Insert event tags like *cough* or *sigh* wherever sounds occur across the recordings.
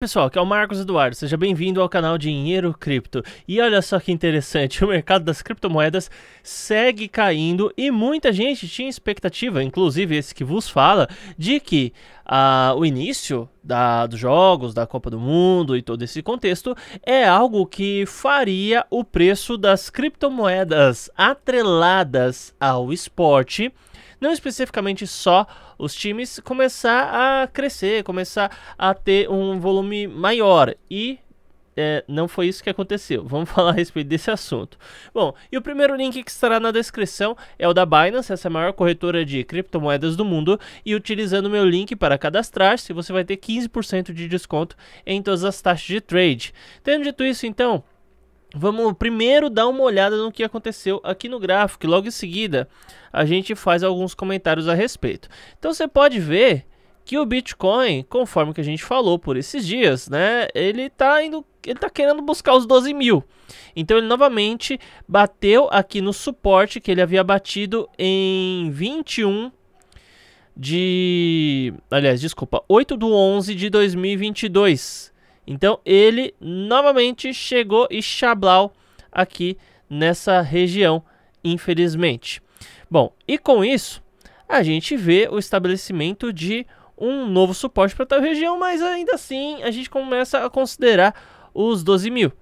Pessoal, aqui é o Marcos Eduardo, seja bem-vindo ao canal Dinheiro Cripto. E olha só que interessante, *laughs* o mercado das criptomoedas segue caindo e muita gente tinha expectativa, inclusive esse que vos fala, de que ah, o início da, dos jogos, da Copa do Mundo e todo esse contexto é algo que faria o preço das criptomoedas atreladas ao esporte não especificamente só os times, começar a crescer, começar a ter um volume maior. E é, não foi isso que aconteceu. *laughs* Vamos falar a respeito desse assunto. Bom, e o primeiro link que estará na descrição é o da Binance, essa é maior corretora de criptomoedas do mundo. E utilizando meu link para cadastrar-se, você vai ter 15% de desconto em todas as taxas de trade. Tendo dito isso, então. Vamos primeiro dar uma olhada no que aconteceu aqui no gráfico e logo em seguida a gente faz alguns comentários a respeito. Então você pode ver que o Bitcoin, conforme que a gente falou por esses dias, né, ele tá indo, ele tá querendo buscar os 12 mil. Então ele novamente bateu aqui no suporte que ele havia batido em 21 de, aliás, desculpa, 8 do 11 de 2022. Então ele novamente chegou e chablau aqui nessa região, infelizmente. Bom, e com isso a gente vê o estabelecimento de um novo suporte para tal região, mas ainda assim a gente começa a considerar os 12 mil.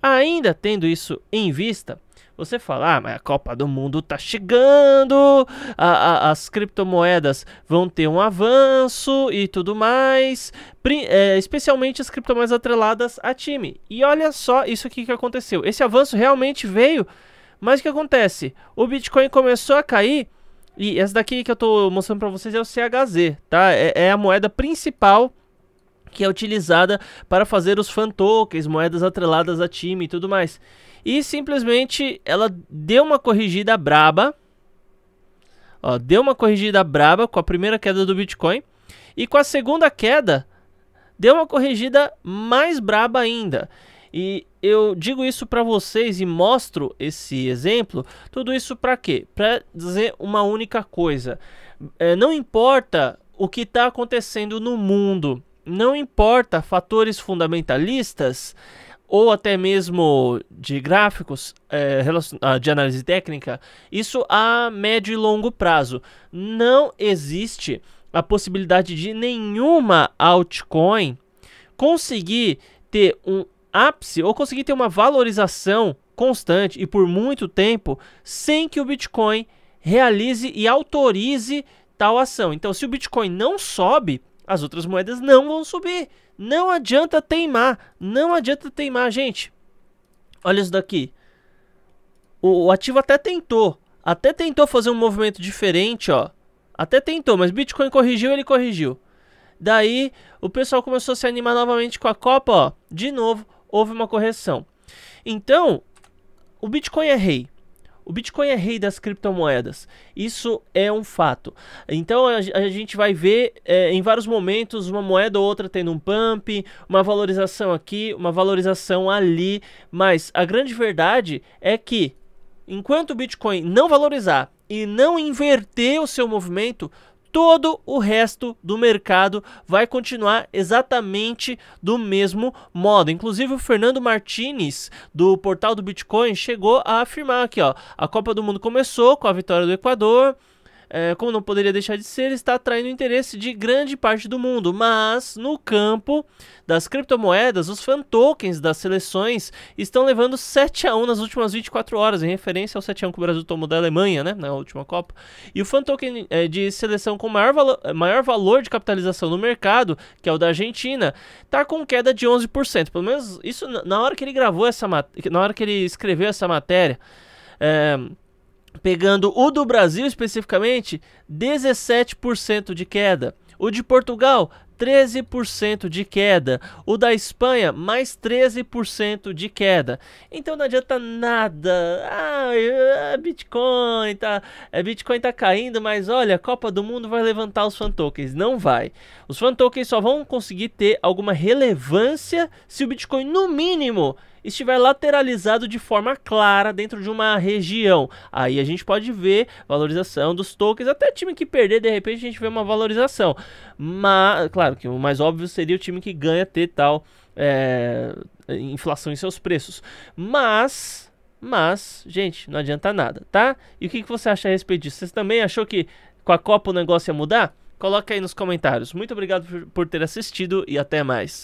Ainda tendo isso em vista, você fala, ah, mas a Copa do Mundo tá chegando, a, a, as criptomoedas vão ter um avanço e tudo mais, é, especialmente as criptomoedas atreladas a time. E olha só isso aqui que aconteceu. Esse avanço realmente veio, mas o que acontece? O Bitcoin começou a cair. E essa daqui que eu tô mostrando para vocês é o CHZ, tá? É, é a moeda principal que é utilizada para fazer os fan tokens, moedas atreladas a time e tudo mais. E simplesmente ela deu uma corrigida braba. Ó, deu uma corrigida braba com a primeira queda do Bitcoin. E com a segunda queda, deu uma corrigida mais braba ainda. E eu digo isso para vocês e mostro esse exemplo, tudo isso para quê? Para dizer uma única coisa. É, não importa o que está acontecendo no mundo, não importa fatores fundamentalistas ou até mesmo de gráficos, é, ah, de análise técnica, isso a médio e longo prazo. Não existe a possibilidade de nenhuma altcoin conseguir ter um ápice ou conseguir ter uma valorização constante e por muito tempo sem que o Bitcoin realize e autorize tal ação. Então, se o Bitcoin não sobe, as outras moedas não vão subir. Não adianta teimar. Não adianta teimar, gente. Olha isso daqui. O, o ativo até tentou. Até tentou fazer um movimento diferente, ó. Até tentou, mas Bitcoin corrigiu, ele corrigiu. Daí, o pessoal começou a se animar novamente com a Copa, ó. De novo, houve uma correção. Então, o Bitcoin é rei. O Bitcoin é rei das criptomoedas. Isso é um fato. Então a, a gente vai ver é, em vários momentos uma moeda ou outra tendo um pump, uma valorização aqui, uma valorização ali. Mas a grande verdade é que enquanto o Bitcoin não valorizar e não inverter o seu movimento, todo o resto do mercado vai continuar exatamente do mesmo modo. Inclusive o Fernando Martinez do portal do Bitcoin chegou a afirmar aqui, ó, a Copa do Mundo começou com a vitória do Equador, é, como não poderia deixar de ser, está atraindo interesse de grande parte do mundo. Mas, no campo das criptomoedas, os fan tokens das seleções estão levando 7 a 1 nas últimas 24 horas, em referência ao 7 a 1 que o Brasil tomou da Alemanha, né, na última Copa. E o fan token é, de seleção com maior, valo maior valor de capitalização no mercado, que é o da Argentina, está com queda de 11%. Pelo menos isso na hora que ele gravou essa na hora que ele escreveu essa matéria. É, Pegando o do Brasil especificamente, 17% de queda. O de Portugal, 13% de queda. O da Espanha, mais 13% de queda. Então não adianta nada. Ah, Bitcoin tá, é Bitcoin tá caindo, mas olha, a Copa do Mundo vai levantar os fan tokens. Não vai. Os fan tokens só vão conseguir ter alguma relevância se o Bitcoin, no mínimo, estiver lateralizado de forma clara dentro de uma região. Aí a gente pode ver valorização dos tokens, até time que perder, de repente a gente vê uma valorização. Mas, claro que o mais óbvio seria o time que ganha ter tal é, inflação em seus preços. Mas mas, gente, não adianta nada, tá? E o que, que você acha a respeito disso? Você também achou que com a Copa o negócio ia mudar? Coloca aí nos comentários. Muito obrigado por ter assistido e até mais.